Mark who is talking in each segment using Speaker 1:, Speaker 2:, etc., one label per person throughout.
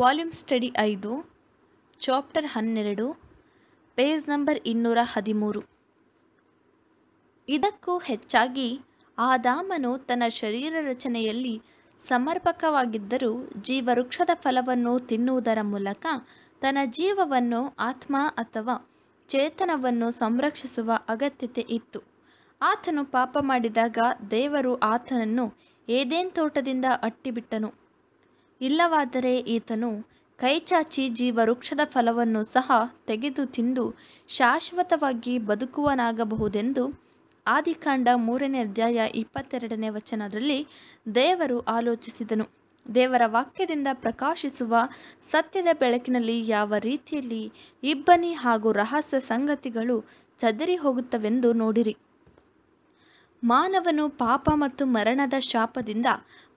Speaker 1: Volume study ಐದು chapter ಹನ್ನೆರಡು page number ಇನ್ನೂರ ಹದಿಮೂರು ಇದಕ್ಕೂ ಹೆಚ್ಚಾಗಿ ಆದಾಮನು ತನ್ನ ಶರೀರ ರಚನೆಯಲ್ಲಿ ಸಮರ್ಪಕವಾಗಿದ್ದರೂ ಜೀವವೃಕ್ಷದ ಫಲವನ್ನು ತಿನ್ನುವುದರ ಮೂಲಕ ತನ್ನ ಜೀವವನ್ನು ಆತ್ಮ ಅಥವಾ ಚೇತನವನ್ನು ಸಂರಕ್ಷಿಸುವ ಅಗತ್ಯತೆ ಇತ್ತು ಆತನು ಪಾಪ ಮಾಡಿದಾಗ ದೇವರು ಆತನನ್ನು ಏದೇನ್ ತೋಟದಿಂದ ಅಟ್ಟಿಬಿಟ್ಟನು ಇಲ್ಲವಾದರೆ ಈತನು ಕೈಚಾಚಿ ಜೀವವೃಕ್ಷದ ಫಲವನ್ನು ಸಹ ತೆಗೆದು ತಿಂದು ಶಾಶ್ವತವಾಗಿ ಬದುಕುವನಾಗಬಹುದೆಂದು ಆದಿಕಾಂಡ ಮೂರನೇ ಅಧ್ಯಾಯ ಇಪ್ಪತ್ತೆರಡನೇ ವಚನದಲ್ಲಿ ದೇವರು ಆಲೋಚಿಸಿದನು ದೇವರ ವಾಕ್ಯದಿಂದ ಪ್ರಕಾಶಿಸುವ ಸತ್ಯದ ಬೆಳಕಿನಲ್ಲಿ ಯಾವ ರೀತಿಯಲ್ಲಿ ಇಬ್ಬನಿ ಹಾಗೂ ರಹಸ್ಯ ಸಂಗತಿಗಳು ಚದರಿ ಹೋಗುತ್ತವೆಂದು ನೋಡಿರಿ ಮಾನವನು ಪಾಪ ಮತ್ತು ಮರಣದ ಶಾಪದಿಂದ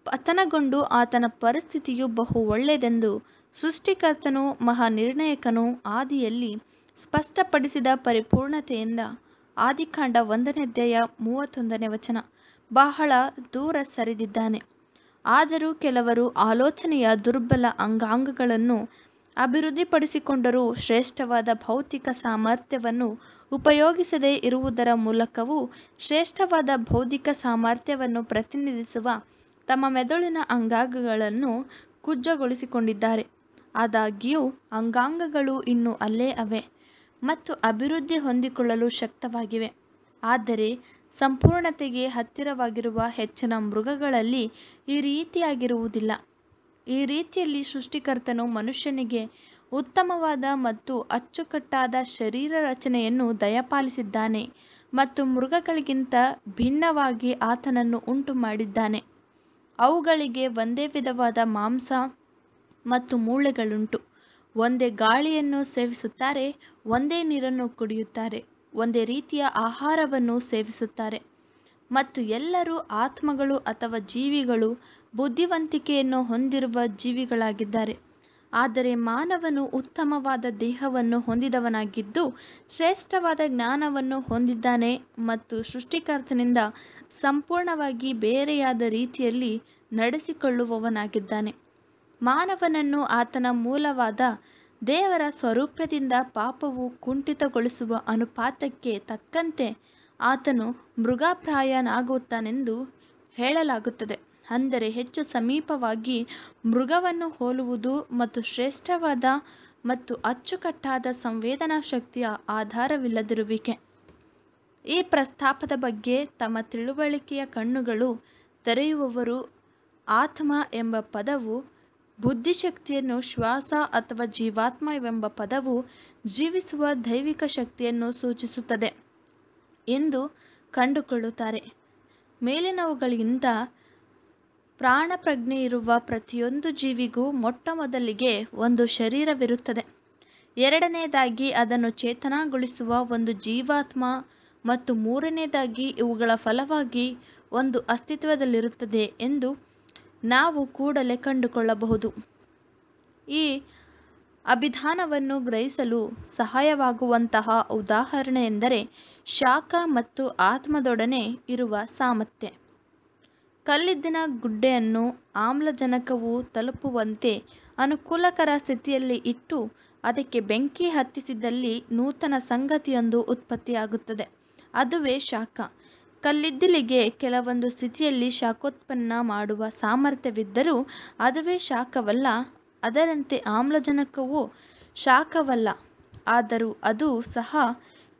Speaker 1: ಪತನಗೊಂಡು ಆತನ ಪರಿಸ್ಥಿತಿಯು ಬಹು ಒಳ್ಳೆಯದೆಂದು ಸೃಷ್ಟಿಕರ್ತನೂ ನಿರ್ಣಾಯಕನು ಆದಿಯಲ್ಲಿ ಸ್ಪಷ್ಟಪಡಿಸಿದ ಪರಿಪೂರ್ಣತೆಯಿಂದ ಆದಿಕಾಂಡ ಒಂದನೇ ಅಧ್ಯಾಯ ಮೂವತ್ತೊಂದನೇ ವಚನ ಬಹಳ ದೂರ ಸರಿದಿದ್ದಾನೆ ಆದರೂ ಕೆಲವರು ಆಲೋಚನೆಯ ದುರ್ಬಲ ಅಂಗಾಂಗಗಳನ್ನು ಅಭಿವೃದ್ಧಿಪಡಿಸಿಕೊಂಡರೂ ಶ್ರೇಷ್ಠವಾದ ಭೌತಿಕ ಸಾಮರ್ಥ್ಯವನ್ನು ಉಪಯೋಗಿಸದೇ ಇರುವುದರ ಮೂಲಕವೂ ಶ್ರೇಷ್ಠವಾದ ಬೌದ್ಧಿಕ ಸಾಮರ್ಥ್ಯವನ್ನು ಪ್ರತಿನಿಧಿಸುವ ತಮ್ಮ ಮೆದುಳಿನ ಅಂಗಾಂಗಗಳನ್ನು ಕುಜ್ಜಗೊಳಿಸಿಕೊಂಡಿದ್ದಾರೆ ಆದಾಗ್ಯೂ ಅಂಗಾಂಗಗಳು ಇನ್ನೂ ಅಲ್ಲೇ ಅವೆ ಮತ್ತು ಅಭಿವೃದ್ಧಿ ಹೊಂದಿಕೊಳ್ಳಲು ಶಕ್ತವಾಗಿವೆ, ಆದರೆ ಸಂಪೂರ್ಣತೆಗೆ ಹತ್ತಿರವಾಗಿರುವ ಹೆಚ್ಚಿನ ಮೃಗಗಳಲ್ಲಿ ಈ ರೀತಿಯಾಗಿರುವುದಿಲ್ಲ. ಈ ರೀತಿಯಲ್ಲಿ ಸೃಷ್ಟಿಕರ್ತನು ಮನುಷ್ಯನಿಗೆ ಉತ್ತಮವಾದ ಮತ್ತು ಅಚ್ಚುಕಟ್ಟಾದ ಶರೀರ ರಚನೆಯನ್ನು ದಯಪಾಲಿಸಿದ್ದಾನೆ ಮತ್ತು ಮೃಗಗಳಿಗಿಂತ ಭಿನ್ನವಾಗಿ ಆತನನ್ನು ಉಂಟು ಮಾಡಿದ್ದಾನೆ ಅವುಗಳಿಗೆ ಒಂದೇ ವಿಧವಾದ ಮಾಂಸ ಮತ್ತು ಮೂಳೆಗಳುಂಟು ಒಂದೇ ಗಾಳಿಯನ್ನು ಸೇವಿಸುತ್ತಾರೆ ಒಂದೇ ನೀರನ್ನು ಕುಡಿಯುತ್ತಾರೆ ಒಂದೇ ರೀತಿಯ ಆಹಾರವನ್ನು ಸೇವಿಸುತ್ತಾರೆ ಮತ್ತು ಎಲ್ಲರೂ ಆತ್ಮಗಳು ಅಥವಾ ಜೀವಿಗಳು ಬುದ್ಧಿವಂತಿಕೆಯನ್ನು ಹೊಂದಿರುವ ಜೀವಿಗಳಾಗಿದ್ದಾರೆ ಆದರೆ ಮಾನವನು ಉತ್ತಮವಾದ ದೇಹವನ್ನು ಹೊಂದಿದವನಾಗಿದ್ದು ಶ್ರೇಷ್ಠವಾದ ಜ್ಞಾನವನ್ನು ಹೊಂದಿದ್ದಾನೆ ಮತ್ತು ಸೃಷ್ಟಿಕರ್ತನಿಂದ ಸಂಪೂರ್ಣವಾಗಿ ಬೇರೆಯಾದ ರೀತಿಯಲ್ಲಿ ನಡೆಸಿಕೊಳ್ಳುವವನಾಗಿದ್ದಾನೆ ಮಾನವನನ್ನು ಆತನ ಮೂಲವಾದ ದೇವರ ಸ್ವರೂಪದಿಂದ ಪಾಪವು ಕುಂಠಿತಗೊಳಿಸುವ ಅನುಪಾತಕ್ಕೆ ತಕ್ಕಂತೆ ಆತನು ಮೃಗಾಪ್ರಾಯನಾಗುತ್ತಾನೆಂದು ಹೇಳಲಾಗುತ್ತದೆ ಅಂದರೆ ಹೆಚ್ಚು ಸಮೀಪವಾಗಿ ಮೃಗವನ್ನು ಹೋಲುವುದು ಮತ್ತು ಶ್ರೇಷ್ಠವಾದ ಮತ್ತು ಅಚ್ಚುಕಟ್ಟಾದ ಸಂವೇದನಾ ಶಕ್ತಿಯ ಆಧಾರವಿಲ್ಲದಿರುವಿಕೆ ಈ ಪ್ರಸ್ತಾಪದ ಬಗ್ಗೆ ತಮ್ಮ ತಿಳುವಳಿಕೆಯ ಕಣ್ಣುಗಳು ತೆರೆಯುವವರು ಆತ್ಮ ಎಂಬ ಪದವು ಬುದ್ಧಿಶಕ್ತಿಯನ್ನು ಶ್ವಾಸ ಅಥವಾ ಜೀವಾತ್ಮ ಎಂಬ ಪದವು ಜೀವಿಸುವ ದೈವಿಕ ಶಕ್ತಿಯನ್ನು ಸೂಚಿಸುತ್ತದೆ ಎಂದು ಕಂಡುಕೊಳ್ಳುತ್ತಾರೆ ಮೇಲಿನವುಗಳಿಂದ ಪ್ರಾಣಪ್ರಜ್ಞೆ ಇರುವ ಪ್ರತಿಯೊಂದು ಜೀವಿಗೂ ಮೊಟ್ಟಮೊದಲಿಗೆ ಒಂದು ಶರೀರವಿರುತ್ತದೆ ಎರಡನೆಯದಾಗಿ ಅದನ್ನು ಚೇತನಗೊಳಿಸುವ ಒಂದು ಜೀವಾತ್ಮ ಮತ್ತು ಮೂರನೇದಾಗಿ ಇವುಗಳ ಫಲವಾಗಿ ಒಂದು ಅಸ್ತಿತ್ವದಲ್ಲಿರುತ್ತದೆ ಎಂದು ನಾವು ಕೂಡಲೇ ಕಂಡುಕೊಳ್ಳಬಹುದು ಈ ಅಭಿಧಾನವನ್ನು ಗ್ರಹಿಸಲು ಸಹಾಯವಾಗುವಂತಹ ಉದಾಹರಣೆ ಎಂದರೆ ಶಾಖ ಮತ್ತು ಆತ್ಮದೊಡನೆ ಇರುವ ಸಾಮರ್ಥ್ಯ ಕಲ್ಲಿದ್ದಿನ ಗುಡ್ಡೆಯನ್ನು ಆಮ್ಲಜನಕವು ತಲುಪುವಂತೆ ಅನುಕೂಲಕರ ಸ್ಥಿತಿಯಲ್ಲಿ ಇಟ್ಟು ಅದಕ್ಕೆ ಬೆಂಕಿ ಹತ್ತಿಸಿದಲ್ಲಿ ನೂತನ ಸಂಗತಿಯೊಂದು ಉತ್ಪತ್ತಿಯಾಗುತ್ತದೆ ಅದುವೇ ಶಾಖ ಕಲ್ಲಿದ್ದಲಿಗೆ ಕೆಲವೊಂದು ಸ್ಥಿತಿಯಲ್ಲಿ ಶಾಖೋತ್ಪನ್ನ ಮಾಡುವ ಸಾಮರ್ಥ್ಯವಿದ್ದರೂ ಅದುವೇ ಶಾಖವಲ್ಲ ಅದರಂತೆ ಆಮ್ಲಜನಕವು ಶಾಖವಲ್ಲ ಆದರೂ ಅದು ಸಹ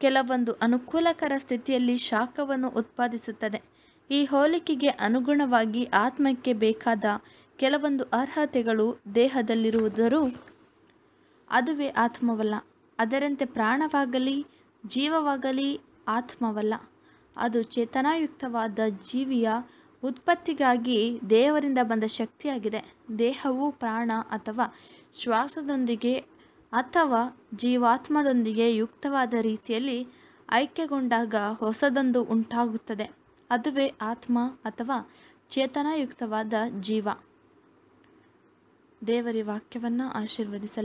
Speaker 1: ಕೆಲವೊಂದು ಅನುಕೂಲಕರ ಸ್ಥಿತಿಯಲ್ಲಿ ಶಾಖವನ್ನು ಉತ್ಪಾದಿಸುತ್ತದೆ ಈ ಹೋಲಿಕೆಗೆ ಅನುಗುಣವಾಗಿ ಆತ್ಮಕ್ಕೆ ಬೇಕಾದ ಕೆಲವೊಂದು ಅರ್ಹತೆಗಳು ದೇಹದಲ್ಲಿರುವುದರೂ ಅದುವೇ ಆತ್ಮವಲ್ಲ ಅದರಂತೆ ಪ್ರಾಣವಾಗಲಿ ಜೀವವಾಗಲಿ ಆತ್ಮವಲ್ಲ ಅದು ಚೇತನಾಯುಕ್ತವಾದ ಜೀವಿಯ ಉತ್ಪತ್ತಿಗಾಗಿ ದೇವರಿಂದ ಬಂದ ಶಕ್ತಿಯಾಗಿದೆ ದೇಹವು ಪ್ರಾಣ ಅಥವಾ ಶ್ವಾಸದೊಂದಿಗೆ ಅಥವಾ ಜೀವಾತ್ಮದೊಂದಿಗೆ ಯುಕ್ತವಾದ ರೀತಿಯಲ್ಲಿ ಐಕ್ಯಗೊಂಡಾಗ ಹೊಸದೊಂದು ಉಂಟಾಗುತ್ತದೆ ಅದುವೇ ಆತ್ಮ ಅಥವಾ ಚೇತನಾಯುಕ್ತವಾದ ಜೀವ ದೇವರಿ ವಾಕ್ಯವನ್ನು ಆಶೀರ್ವದಿಸಲಿ